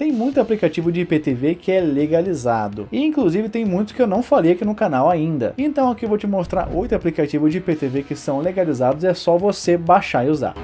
Tem muito aplicativo de IPTV que é legalizado. E inclusive tem muitos que eu não falei aqui no canal ainda. Então aqui eu vou te mostrar oito aplicativos de IPTV que são legalizados e é só você baixar e usar.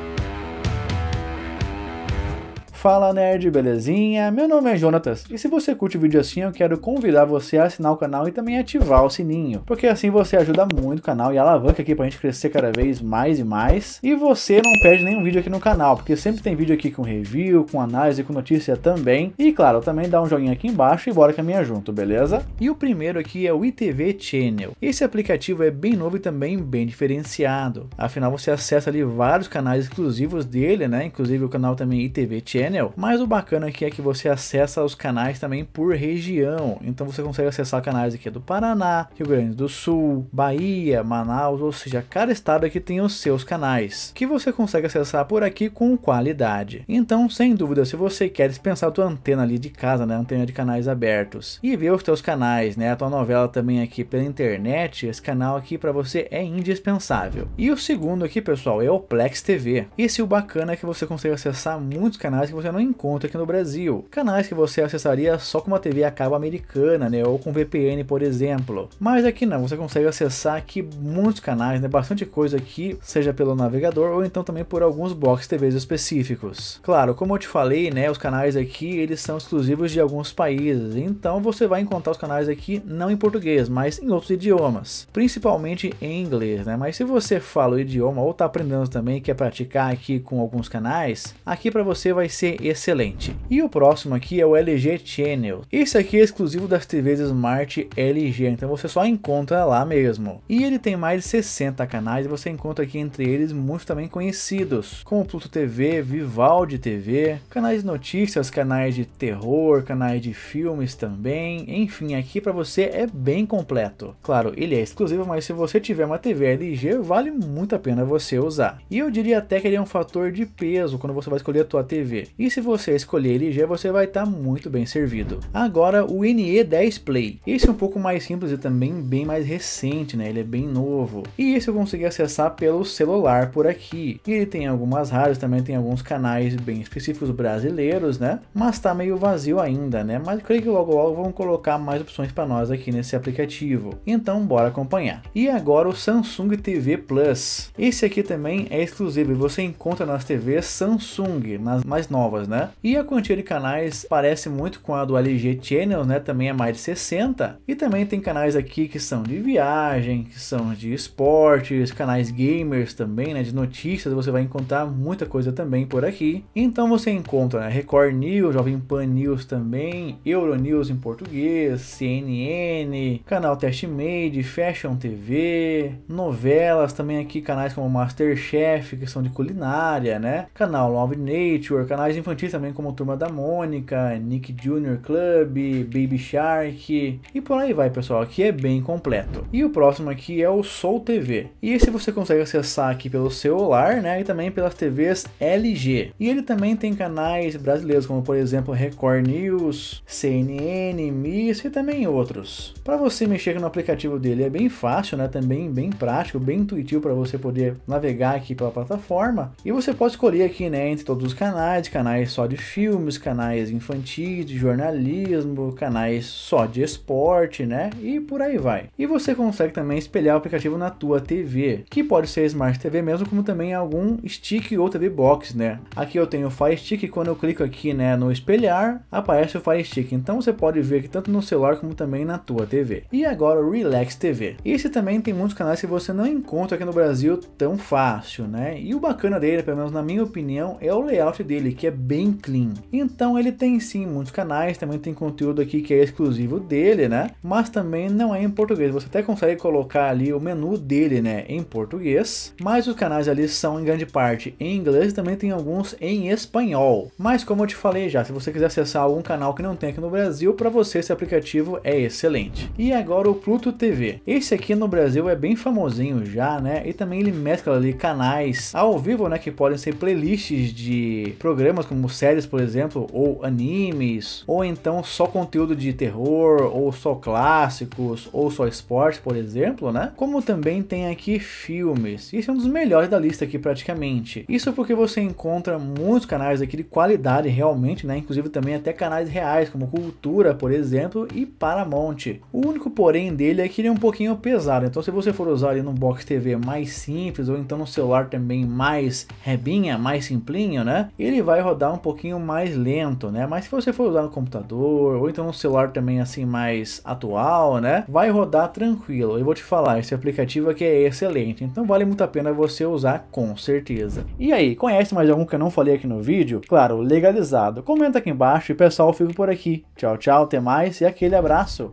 Fala nerd, belezinha? Meu nome é Jonatas e se você curte o vídeo assim, eu quero convidar você a assinar o canal e também ativar o sininho, porque assim você ajuda muito o canal e alavanca aqui pra gente crescer cada vez mais e mais. E você não perde nenhum vídeo aqui no canal, porque sempre tem vídeo aqui com review, com análise, com notícia também. E claro, também dá um joinha aqui embaixo e bora caminhar junto, beleza? E o primeiro aqui é o ITV Channel. Esse aplicativo é bem novo e também bem diferenciado. Afinal, você acessa ali vários canais exclusivos dele, né? Inclusive o canal também ITV Channel mas o bacana aqui é que você acessa os canais também por região. Então você consegue acessar canais aqui do Paraná, Rio Grande do Sul, Bahia, Manaus, ou seja, cada estado aqui tem os seus canais, que você consegue acessar por aqui com qualidade. Então, sem dúvida, se você quer dispensar a tua antena ali de casa, né, antena de canais abertos, e ver os teus canais, né, a tua novela também aqui pela internet, esse canal aqui para você é indispensável. E o segundo aqui, pessoal, é o Plex TV. Esse é o bacana é que você consegue acessar muitos canais que você você não encontra aqui no Brasil. Canais que você acessaria só com uma TV a cabo americana, né, ou com VPN, por exemplo. Mas aqui não, você consegue acessar aqui muitos canais, né, bastante coisa aqui, seja pelo navegador ou então também por alguns box TVs específicos. Claro, como eu te falei, né, os canais aqui, eles são exclusivos de alguns países, então você vai encontrar os canais aqui não em português, mas em outros idiomas, principalmente em inglês, né? Mas se você fala o idioma ou tá aprendendo também, quer praticar aqui com alguns canais, aqui para você vai ser ser excelente. E o próximo aqui é o LG Channel. Esse aqui é exclusivo das TVs Smart LG, então você só encontra lá mesmo. E ele tem mais de 60 canais e você encontra aqui entre eles muitos também conhecidos, como Pluto TV, Vivaldi TV, canais de notícias, canais de terror, canais de filmes também, enfim, aqui para você é bem completo. Claro, ele é exclusivo, mas se você tiver uma TV LG, vale muito a pena você usar. E eu diria até que ele é um fator de peso quando você vai escolher a tua TV. E se você escolher ele já, você vai estar tá muito bem servido. Agora o NE10 Play. Esse é um pouco mais simples e também bem mais recente, né? Ele é bem novo. E esse eu consegui acessar pelo celular por aqui. ele tem algumas rádios, também tem alguns canais bem específicos brasileiros, né? Mas tá meio vazio ainda, né? Mas creio que logo logo vão colocar mais opções para nós aqui nesse aplicativo. Então bora acompanhar. E agora o Samsung TV Plus. Esse aqui também é exclusivo e você encontra nas TVs Samsung, nas mais novas novas, né? E a quantia de canais parece muito com a do LG Channels, né? Também é mais de 60. E também tem canais aqui que são de viagem, que são de esportes, canais gamers também, né? De notícias, você vai encontrar muita coisa também por aqui. Então você encontra né? Record News, Jovem Pan News também, Euronews em português, CNN, canal Test Made, Fashion TV, novelas, também aqui canais como Masterchef, que são de culinária, né? Canal Love Nature, canais mais infantis também, como Turma da Mônica, Nick Jr. Club, Baby Shark e por aí vai, pessoal. Aqui é bem completo. E o próximo aqui é o Soul TV. E esse você consegue acessar aqui pelo celular, né? E também pelas TVs LG. E ele também tem canais brasileiros, como por exemplo Record News, CNN, Miss e também outros. Para você mexer no aplicativo dele é bem fácil, né? Também bem prático, bem intuitivo para você poder navegar aqui pela plataforma. E você pode escolher aqui, né? Entre todos os canais, canais canais só de filmes, canais infantis, de jornalismo, canais só de esporte, né? E por aí vai. E você consegue também espelhar o aplicativo na tua TV, que pode ser Smart TV mesmo, como também algum stick ou TV Box, né? Aqui eu tenho o Fire Stick e quando eu clico aqui, né, no espelhar, aparece o Fire Stick. Então você pode ver aqui tanto no celular como também na tua TV. E agora o Relax TV. Esse também tem muitos canais que você não encontra aqui no Brasil tão fácil, né? E o bacana dele, pelo menos na minha opinião, é o layout dele, que é bem clean. Então ele tem sim muitos canais, também tem conteúdo aqui que é exclusivo dele, né? Mas também não é em português. Você até consegue colocar ali o menu dele, né, em português, mas os canais ali são em grande parte em inglês, também tem alguns em espanhol. Mas como eu te falei já, se você quiser acessar algum canal que não tem aqui no Brasil, para você esse aplicativo é excelente. E agora o Pluto TV. Esse aqui no Brasil é bem famosinho já, né? E também ele mescla ali canais ao vivo, né, que podem ser playlists de programas temas como séries, por exemplo, ou animes, ou então só conteúdo de terror, ou só clássicos, ou só esporte, por exemplo, né? Como também tem aqui filmes. Isso é um dos melhores da lista aqui praticamente. Isso porque você encontra muitos canais aqui de qualidade realmente, né? Inclusive também até canais reais como Cultura, por exemplo, e Paramount. O único porém dele é que ele é um pouquinho pesado. Então se você for usar ele num box TV mais simples ou então no celular também mais rebinha, mais simplinho, né? Ele vai rodar rodar um pouquinho mais lento, né? Mas se você for usar no computador ou então um celular também assim mais atual, né? Vai rodar tranquilo. Eu vou te falar, esse aplicativo aqui é excelente, então vale muito a pena você usar com certeza. E aí, conhece mais algum que eu não falei aqui no vídeo? Claro, legalizado. Comenta aqui embaixo e pessoal, eu fico por aqui. Tchau, tchau, até mais e aquele abraço.